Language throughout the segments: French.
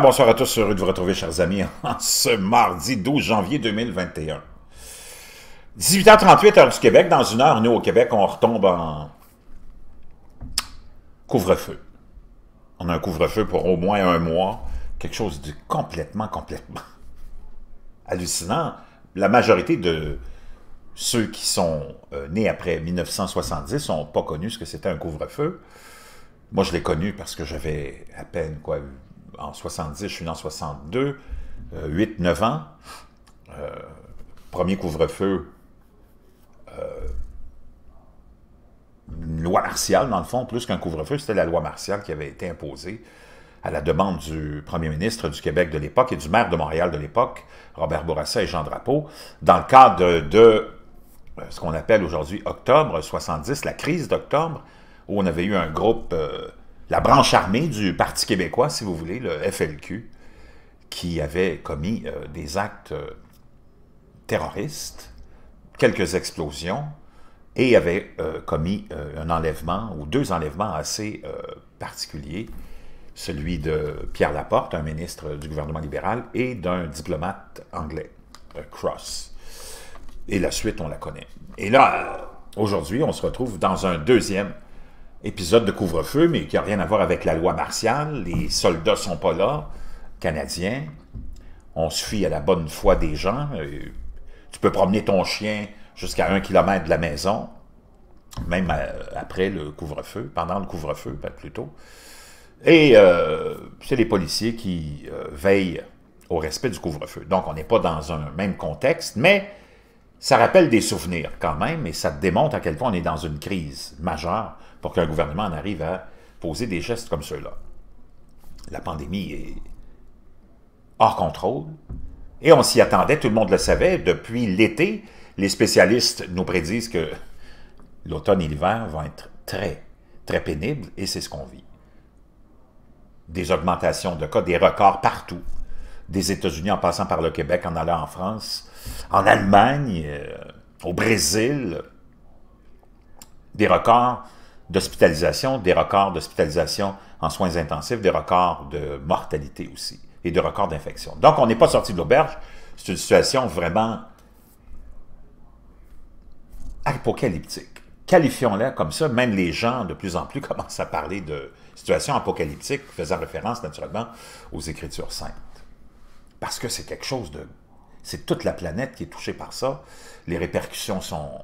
bonsoir à tous, heureux de vous retrouver, chers amis, en ce mardi 12 janvier 2021. 18h38, heure du Québec, dans une heure, nous, au Québec, on retombe en couvre-feu. On a un couvre-feu pour au moins un mois, quelque chose de complètement, complètement hallucinant. La majorité de ceux qui sont euh, nés après 1970 n'ont pas connu ce que c'était un couvre-feu. Moi, je l'ai connu parce que j'avais à peine quoi, en 70, je suis 62, 8-9 euh, ans, euh, premier couvre-feu, euh, une loi martiale, dans le fond, plus qu'un couvre-feu, c'était la loi martiale qui avait été imposée à la demande du premier ministre du Québec de l'époque et du maire de Montréal de l'époque, Robert Bourassa et Jean Drapeau, dans le cadre de ce qu'on appelle aujourd'hui octobre 70, la crise d'octobre, où on avait eu un groupe la branche armée du Parti québécois, si vous voulez, le FLQ, qui avait commis euh, des actes euh, terroristes, quelques explosions, et avait euh, commis un enlèvement, ou deux enlèvements assez particuliers, celui de Pierre Laporte, un ministre du gouvernement libéral, et d'un diplomate anglais, Cross. Et la suite, on la connaît. Et là, aujourd'hui, on se retrouve dans un deuxième épisode de couvre-feu, mais qui n'a rien à voir avec la loi martiale. Les soldats sont pas là, canadiens. On se fie à la bonne foi des gens. Euh, tu peux promener ton chien jusqu'à un kilomètre de la maison, même euh, après le couvre-feu, pendant le couvre-feu, plutôt. Et euh, c'est les policiers qui veillent au respect du couvre-feu. Donc, on n'est pas dans un même contexte, mais ça rappelle des souvenirs quand même, et ça démontre à quel point on est dans une crise majeure pour qu'un gouvernement en arrive à poser des gestes comme ceux-là. La pandémie est hors contrôle et on s'y attendait, tout le monde le savait. Depuis l'été, les spécialistes nous prédisent que l'automne et l'hiver vont être très, très pénibles et c'est ce qu'on vit. Des augmentations de cas, des records partout, des États-Unis en passant par le Québec, en allant en France, en Allemagne, euh, au Brésil, des records d'hospitalisation, des records d'hospitalisation en soins intensifs, des records de mortalité aussi et de records d'infection. Donc, on n'est pas sorti de l'auberge. C'est une situation vraiment apocalyptique. Qualifions-la comme ça. Même les gens, de plus en plus, commencent à parler de situation apocalyptique, faisant référence naturellement aux Écritures saintes. Parce que c'est quelque chose de... C'est toute la planète qui est touchée par ça. Les répercussions sont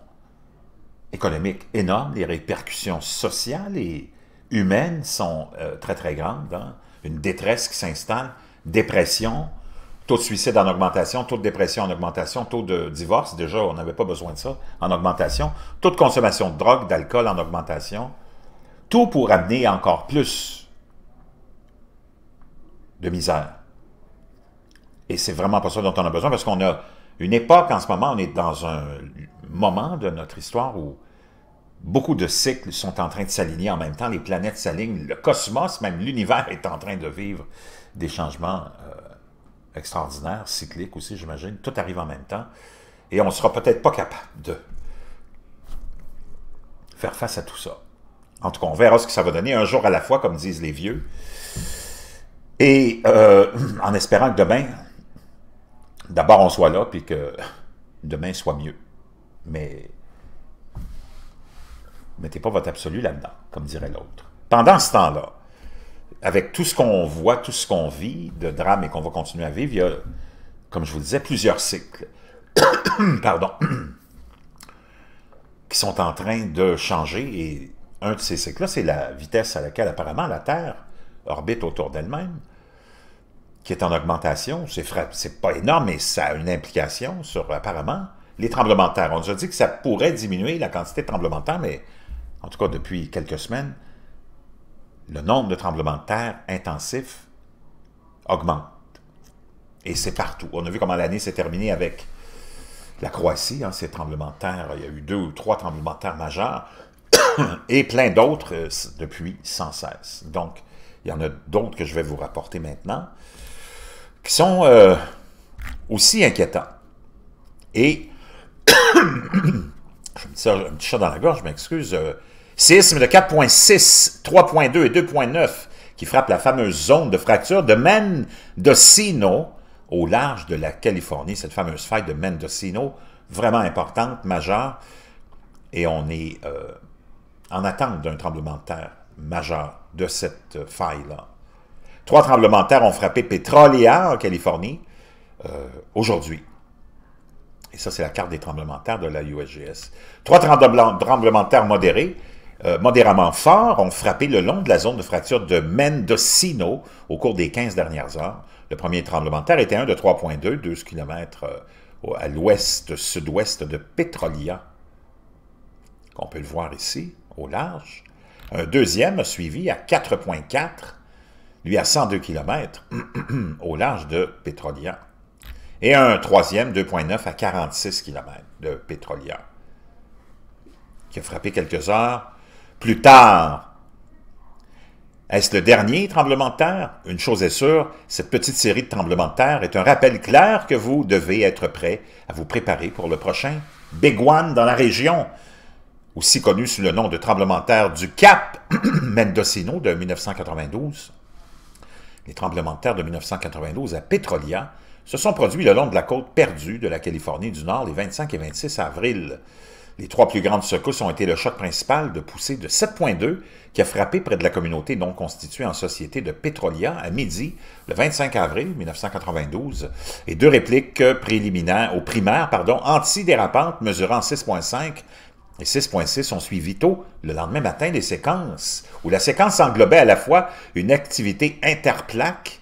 économique énorme, les répercussions sociales et humaines sont euh, très, très grandes. Hein. Une détresse qui s'installe, dépression, taux de suicide en augmentation, taux de dépression en augmentation, taux de divorce, déjà, on n'avait pas besoin de ça, en augmentation, taux de consommation de drogue, d'alcool en augmentation, tout pour amener encore plus de misère. Et c'est vraiment pas ça dont on a besoin, parce qu'on a une époque en ce moment, on est dans un moment de notre histoire où beaucoup de cycles sont en train de s'aligner en même temps, les planètes s'alignent, le cosmos, même l'univers est en train de vivre des changements euh, extraordinaires, cycliques aussi, j'imagine. Tout arrive en même temps. Et on ne sera peut-être pas capable de faire face à tout ça. En tout cas, on verra ce que ça va donner un jour à la fois, comme disent les vieux. Et euh, en espérant que demain, d'abord on soit là, puis que demain soit mieux mais mettez pas votre absolu là-dedans, comme dirait l'autre. Pendant ce temps-là, avec tout ce qu'on voit, tout ce qu'on vit de drame et qu'on va continuer à vivre, il y a, comme je vous le disais, plusieurs cycles pardon, qui sont en train de changer. Et un de ces cycles-là, c'est la vitesse à laquelle apparemment la Terre orbite autour d'elle-même, qui est en augmentation. C'est pas énorme, mais ça a une implication sur apparemment les tremblements de terre. On nous a dit que ça pourrait diminuer la quantité de tremblements de terre, mais en tout cas depuis quelques semaines, le nombre de tremblements de terre intensifs augmente. Et c'est partout. On a vu comment l'année s'est terminée avec la Croatie, hein, ces tremblements de terre. Il y a eu deux ou trois tremblements de terre majeurs et plein d'autres euh, depuis sans cesse. Donc, il y en a d'autres que je vais vous rapporter maintenant qui sont euh, aussi inquiétants. Et ça, un petit chat dans la gorge, je m'excuse. 6 euh, de 4.6, 3.2 et 2.9 qui frappe la fameuse zone de fracture de Mendocino au large de la Californie, cette fameuse faille de Mendocino, vraiment importante, majeure, et on est euh, en attente d'un tremblement de terre majeur de cette faille-là. Trois tremblements de terre ont frappé Petrolia en Californie euh, aujourd'hui ça, c'est la carte des tremblements de terre de la USGS. Trois tremblements de terre modérés, euh, modérément forts, ont frappé le long de la zone de fracture de Mendocino au cours des 15 dernières heures. Le premier tremblement de terre était un de 3,2, 12 km à l'ouest-sud-ouest de Petrolia, qu'on peut le voir ici, au large. Un deuxième a suivi à 4,4, lui à 102 km, au large de Petrolia et un troisième 2.9 à 46 km de Petrolia, qui a frappé quelques heures plus tard. Est-ce le dernier tremblement de terre? Une chose est sûre, cette petite série de tremblements de terre est un rappel clair que vous devez être prêt à vous préparer pour le prochain. Big One dans la région, aussi connu sous le nom de tremblement de terre du Cap Mendocino de 1992. Les tremblements de terre de 1992 à Petrolia se sont produits le long de la côte perdue de la Californie du Nord les 25 et 26 avril. Les trois plus grandes secousses ont été le choc principal de poussée de 7,2 qui a frappé près de la communauté non constituée en société de Petrolia à midi, le 25 avril 1992, et deux répliques préliminaires, aux primaires, pardon, antidérapantes mesurant 6,5 et 6.6 ont suivi tôt le lendemain matin des séquences, où la séquence englobait à la fois une activité interplaque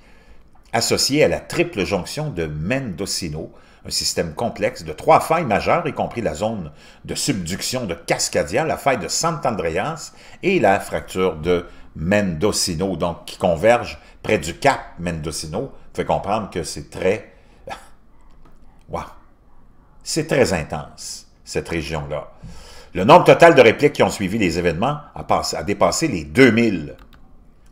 associé à la triple jonction de Mendocino, un système complexe de trois failles majeures, y compris la zone de subduction de Cascadia, la faille de Sant'Andreas et la fracture de Mendocino, donc qui converge près du cap Mendocino, fait comprendre que c'est très... C'est très intense, cette région-là. Le nombre total de répliques qui ont suivi les événements a, a dépassé les 2000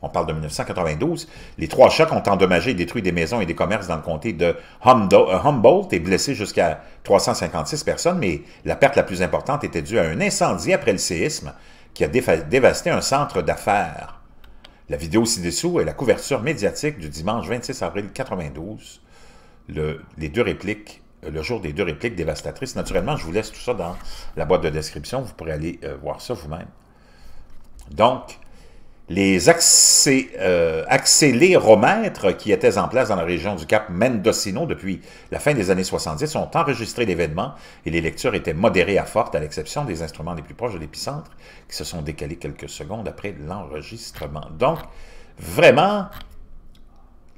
on parle de 1992, les trois chocs ont endommagé et détruit des maisons et des commerces dans le comté de euh, Humboldt et blessé jusqu'à 356 personnes, mais la perte la plus importante était due à un incendie après le séisme qui a dévasté un centre d'affaires. La vidéo ci-dessous est la couverture médiatique du dimanche 26 avril 92, le, les deux répliques, euh, le jour des deux répliques dévastatrices. Naturellement, je vous laisse tout ça dans la boîte de description, vous pourrez aller euh, voir ça vous-même. Donc, les euh, accéléromètres qui étaient en place dans la région du Cap Mendocino depuis la fin des années 70 ont enregistré l'événement et les lectures étaient modérées à fortes, à l'exception des instruments les plus proches de l'épicentre qui se sont décalés quelques secondes après l'enregistrement. Donc, vraiment,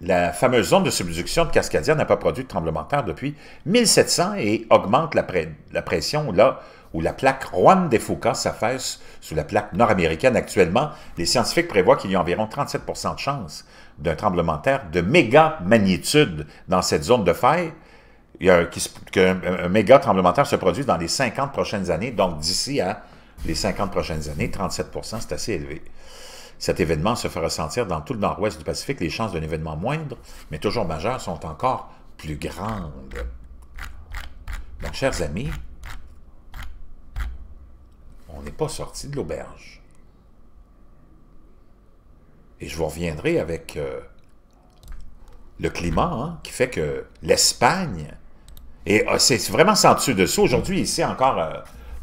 la fameuse zone de subduction de Cascadia n'a pas produit de tremblement de terre depuis 1700 et augmente la, la pression là où la plaque Juan de Fuca s'affaisse sous la plaque nord-américaine actuellement, les scientifiques prévoient qu'il y a environ 37 de chances d'un tremblement de terre de méga magnitude dans cette zone de faille, qu'un méga tremblement de terre se produise dans les 50 prochaines années, donc d'ici à les 50 prochaines années, 37 c'est assez élevé. Cet événement se fera sentir dans tout le nord-ouest du Pacifique. Les chances d'un événement moindre, mais toujours majeur, sont encore plus grandes. Donc, chers amis, on n'est pas sorti de l'auberge. Et je vous reviendrai avec euh, le climat hein, qui fait que l'Espagne, et ah, c'est vraiment sans dessus dessous, aujourd'hui ici encore euh,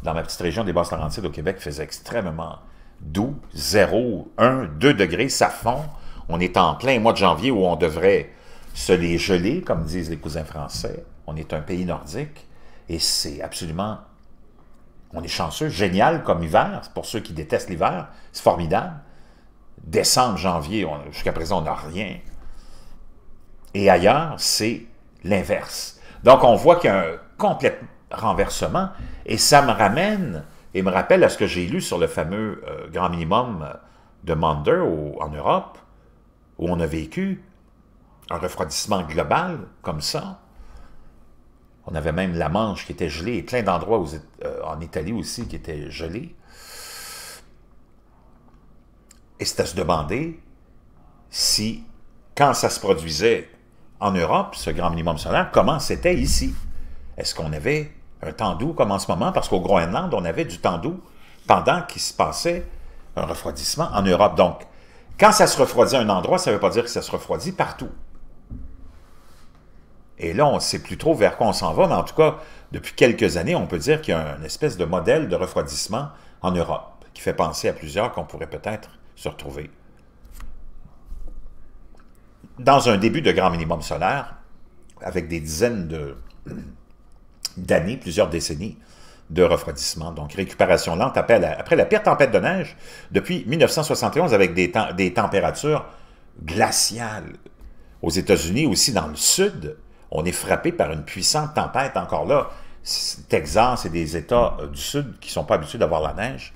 dans ma petite région des Basses-Laurentides au Québec, faisait extrêmement doux, 0, 1, 2 degrés, ça fond. On est en plein mois de janvier où on devrait se les geler, comme disent les cousins français. On est un pays nordique et c'est absolument on est chanceux, génial comme hiver, pour ceux qui détestent l'hiver, c'est formidable. Décembre, janvier, jusqu'à présent, on n'a rien. Et ailleurs, c'est l'inverse. Donc, on voit qu'il y a un complet renversement, et ça me ramène et me rappelle à ce que j'ai lu sur le fameux euh, grand minimum de Mander en Europe, où on a vécu un refroidissement global comme ça, on avait même la Manche qui était gelée et plein d'endroits euh, en Italie aussi qui étaient gelés. Et c'est à se demander si, quand ça se produisait en Europe, ce grand minimum solaire, comment c'était ici? Est-ce qu'on avait un temps doux comme en ce moment? Parce qu'au Groenland, on avait du temps doux pendant qu'il se passait un refroidissement en Europe. Donc, quand ça se refroidit à un endroit, ça ne veut pas dire que ça se refroidit partout. Et là, on ne sait plus trop vers quoi on s'en va, mais en tout cas, depuis quelques années, on peut dire qu'il y a une espèce de modèle de refroidissement en Europe qui fait penser à plusieurs qu'on pourrait peut-être se retrouver. Dans un début de grand minimum solaire, avec des dizaines d'années, plusieurs décennies de refroidissement, donc récupération lente après la, pire tempête de neige depuis 1971 avec des températures glaciales aux États-Unis, aussi dans le sud, on est frappé par une puissante tempête encore là. Texas c'est des États du Sud qui ne sont pas habitués d'avoir la neige,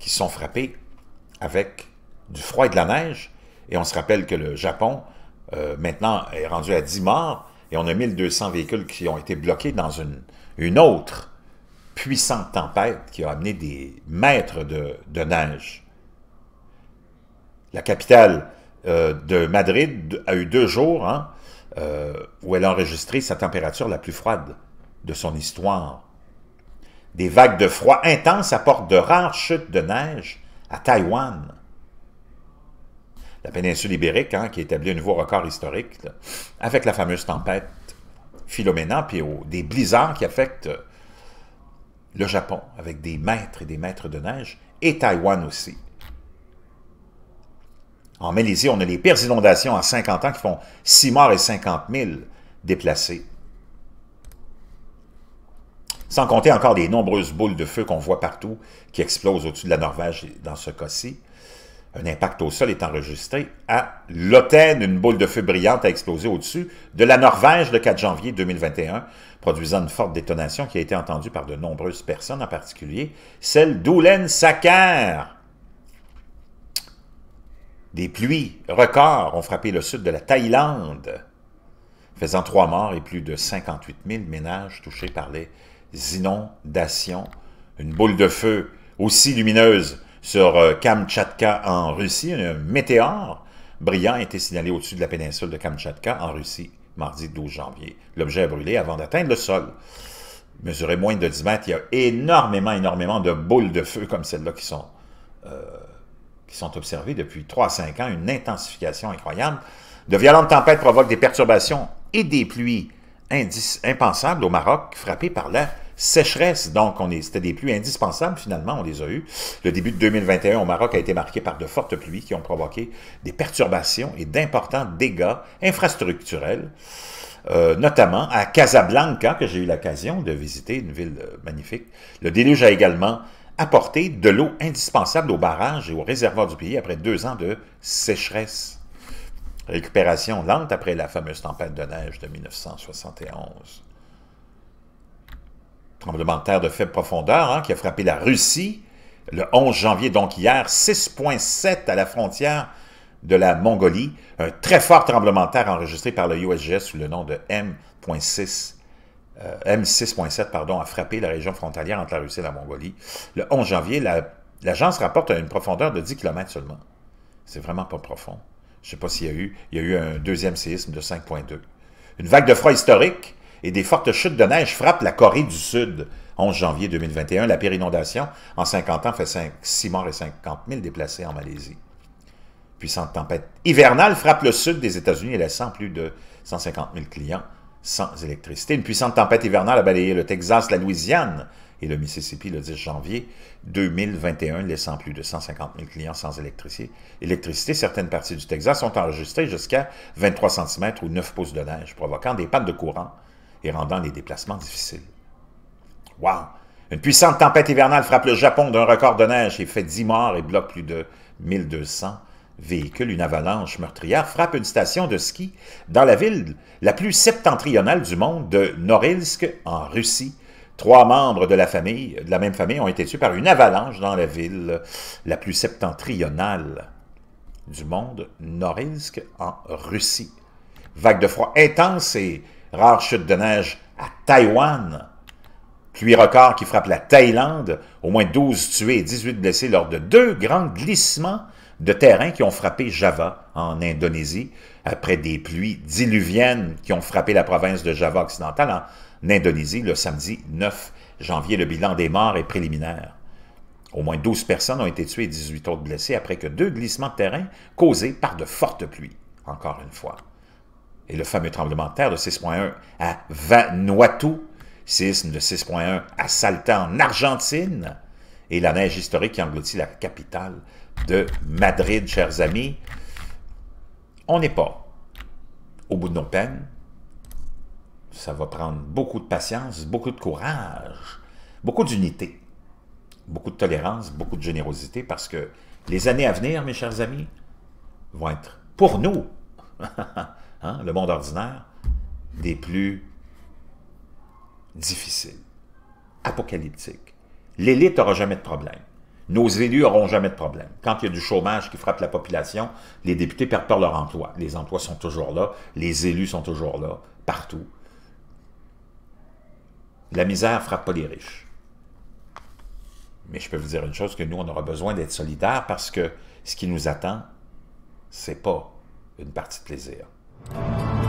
qui sont frappés avec du froid et de la neige. Et on se rappelle que le Japon, euh, maintenant, est rendu à 10 morts et on a 1200 véhicules qui ont été bloqués dans une, une autre puissante tempête qui a amené des mètres de, de neige. La capitale euh, de Madrid a eu deux jours hein, euh, où elle a enregistré sa température la plus froide de son histoire. Des vagues de froid intenses apportent de rares chutes de neige à Taïwan. La péninsule ibérique, hein, qui établit un nouveau record historique, avec la fameuse tempête Philomena, puis des blizzards qui affectent euh, le Japon, avec des mètres et des mètres de neige, et Taïwan aussi. En Malaisie, on a les pires inondations en 50 ans qui font 6 morts et 50 000 déplacés. Sans compter encore les nombreuses boules de feu qu'on voit partout qui explosent au-dessus de la Norvège dans ce cas-ci. Un impact au sol est enregistré à Lotten. Une boule de feu brillante a explosé au-dessus de la Norvège le 4 janvier 2021, produisant une forte détonation qui a été entendue par de nombreuses personnes, en particulier celle d'Oulen Sakar, des pluies records ont frappé le sud de la Thaïlande, faisant trois morts et plus de 58 000 ménages touchés par les inondations. Une boule de feu aussi lumineuse sur euh, Kamchatka en Russie. Un météore brillant a été signalé au-dessus de la péninsule de Kamtchatka en Russie mardi 12 janvier. L'objet a brûlé avant d'atteindre le sol. Mesuré moins de 10 mètres, il y a énormément, énormément de boules de feu comme celles-là qui sont euh, sont observés depuis 3 à 5 ans, une intensification incroyable. De violentes tempêtes provoquent des perturbations et des pluies impensables au Maroc, frappées par la sécheresse. Donc, c'était des pluies indispensables, finalement, on les a eues. Le début de 2021 au Maroc a été marqué par de fortes pluies qui ont provoqué des perturbations et d'importants dégâts infrastructurels, euh, notamment à Casablanca, que j'ai eu l'occasion de visiter, une ville euh, magnifique. Le déluge a également apporter de l'eau indispensable aux barrages et aux réservoirs du pays après deux ans de sécheresse. Récupération lente après la fameuse tempête de neige de 1971. Tremblement de terre de faible profondeur hein, qui a frappé la Russie le 11 janvier, donc hier, 6,7 à la frontière de la Mongolie. Un très fort tremblement de terre enregistré par le USGS sous le nom de M.6 euh, M6.7 pardon, a frappé la région frontalière entre la Russie et la Mongolie. Le 11 janvier, l'agence rapporte à une profondeur de 10 km seulement. C'est vraiment pas profond. Je sais pas s'il y a eu. Il y a eu un deuxième séisme de 5.2. Une vague de froid historique et des fortes chutes de neige frappent la Corée du Sud. 11 janvier 2021, la pire en 50 ans fait 5, 6 morts et 50 000 déplacés en Malaisie. Puissante tempête hivernale frappe le sud des États-Unis et laissant plus de 150 000 clients sans électricité. Une puissante tempête hivernale a balayé le Texas, la Louisiane et le Mississippi le 10 janvier 2021, laissant plus de 150 000 clients sans électricité. certaines parties du Texas sont enregistrées jusqu'à 23 cm ou 9 pouces de neige, provoquant des pannes de courant et rendant les déplacements difficiles. Wow! Une puissante tempête hivernale frappe le Japon d'un record de neige et fait 10 morts et bloque plus de 1200 véhicule, une avalanche meurtrière, frappe une station de ski dans la ville la plus septentrionale du monde de Norilsk, en Russie. Trois membres de la famille, de la même famille, ont été tués par une avalanche dans la ville la plus septentrionale du monde, Norilsk, en Russie. Vague de froid intense et rare chute de neige à Taïwan. Pluie record qui frappe la Thaïlande, au moins 12 tués et 18 blessés lors de deux grands glissements de terrains qui ont frappé Java en Indonésie, après des pluies diluviennes qui ont frappé la province de Java occidentale en Indonésie le samedi 9 janvier. Le bilan des morts est préliminaire. Au moins 12 personnes ont été tuées et 18 autres blessées après que deux glissements de terrain causés par de fortes pluies, encore une fois. Et le fameux tremblement de terre de 6.1 à Vanuatu, sisme de 6.1 à Salta en Argentine, et la neige historique qui engloutit la capitale de Madrid, chers amis, on n'est pas au bout de nos peines. Ça va prendre beaucoup de patience, beaucoup de courage, beaucoup d'unité, beaucoup de tolérance, beaucoup de générosité, parce que les années à venir, mes chers amis, vont être pour nous, hein, le monde ordinaire, des plus difficiles, apocalyptiques. L'élite n'aura jamais de problème. Nos élus n'auront jamais de problème. Quand il y a du chômage qui frappe la population, les députés perdent pas leur emploi. Les emplois sont toujours là, les élus sont toujours là, partout. La misère ne frappe pas les riches. Mais je peux vous dire une chose, que nous, on aura besoin d'être solidaires parce que ce qui nous attend, c'est pas une partie de plaisir.